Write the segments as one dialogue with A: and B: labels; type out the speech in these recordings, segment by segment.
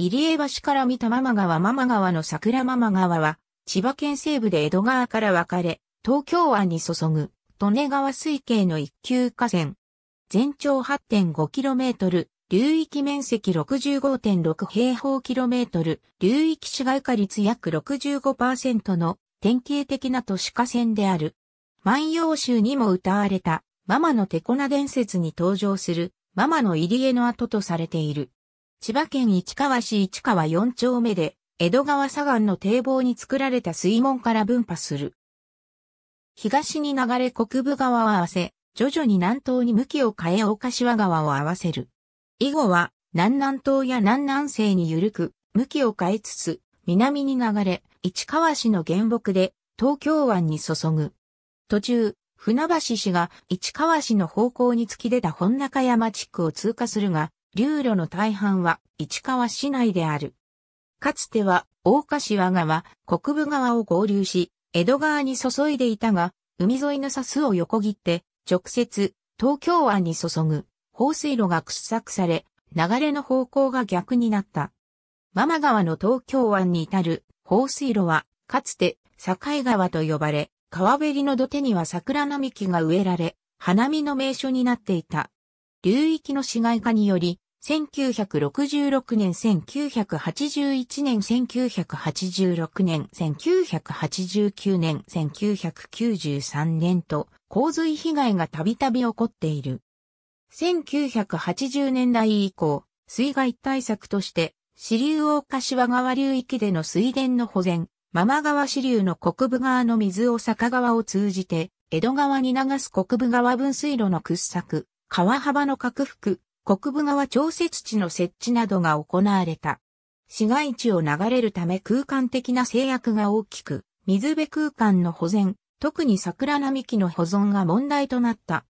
A: 入江橋から見たママ川ママ川の桜ママ川は、千葉県西部で江戸川から分かれ、東京湾に注ぐ、利根川水系の一級河川。全長 8.5km、流域面積65.6平方キロメートル、流域市街化率約65%の典型的な都市河川である。万葉集にも歌われた、ママの手粉伝説に登場する、ママの入江の跡とされている。千葉県市川市市川4丁目で、江戸川左岸の堤防に作られた水門から分派する。東に流れ国部川を合わせ、徐々に南東に向きを変え大柏川を合わせる。以後は、南南東や南南西に緩く、向きを変えつつ、南に流れ、市川市の原木で、東京湾に注ぐ。途中、船橋市が市川市の方向に突き出た本中山地区を通過するが、流路の大半は市川市内である。かつては大柏川、国部川を合流し、江戸川に注いでいたが、海沿いの砂州を横切って、直接、東京湾に注ぐ、放水路が掘削され、流れの方向が逆になった。ママ川の東京湾に至る放水路は、かつて境川と呼ばれ、川べりの土手には桜並木が植えられ、花見の名所になっていた。流域の市街化により、1966年、1981年、1986年、1989年、1993年と洪水被害がたびたび起こっている。1980年代以降、水害対策として支流大柏川流域での水田の保全、ママ川支流の国部川の水を坂川を通じて、江戸川に流す国部川分水路の掘削、川幅の拡幅、国部川調節池の設置などが行われた。市街地を流れるため空間的な制約が大きく、水辺空間の保全、特に桜並木の保存が問題となった。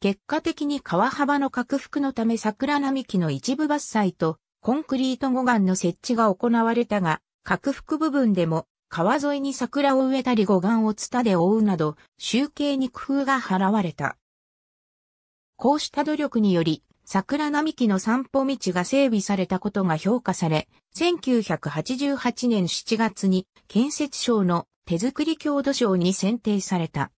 A: 結果的に川幅の拡幅のため桜並木の一部伐採とコンクリート護岸の設置が行われたが、拡幅部分でも川沿いに桜を植えたり護岸をツタで覆うなど、集計に工夫が払われた。こうした努力により、桜並木の散歩道が整備されたことが評価され、1988年7月に建設省の手作り郷土省に選定された。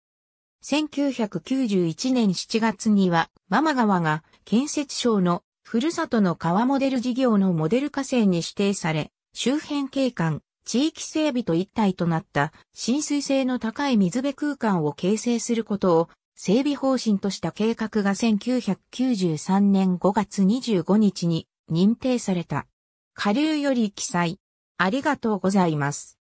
A: 1991年7月には、ママ川が建設省のふるさとの川モデル事業のモデル河川に指定され、周辺景観、地域整備と一体となった浸水性の高い水辺空間を形成することを整備方針とした計画が1993年5月25日に認定された。下流より記載。ありがとうございます。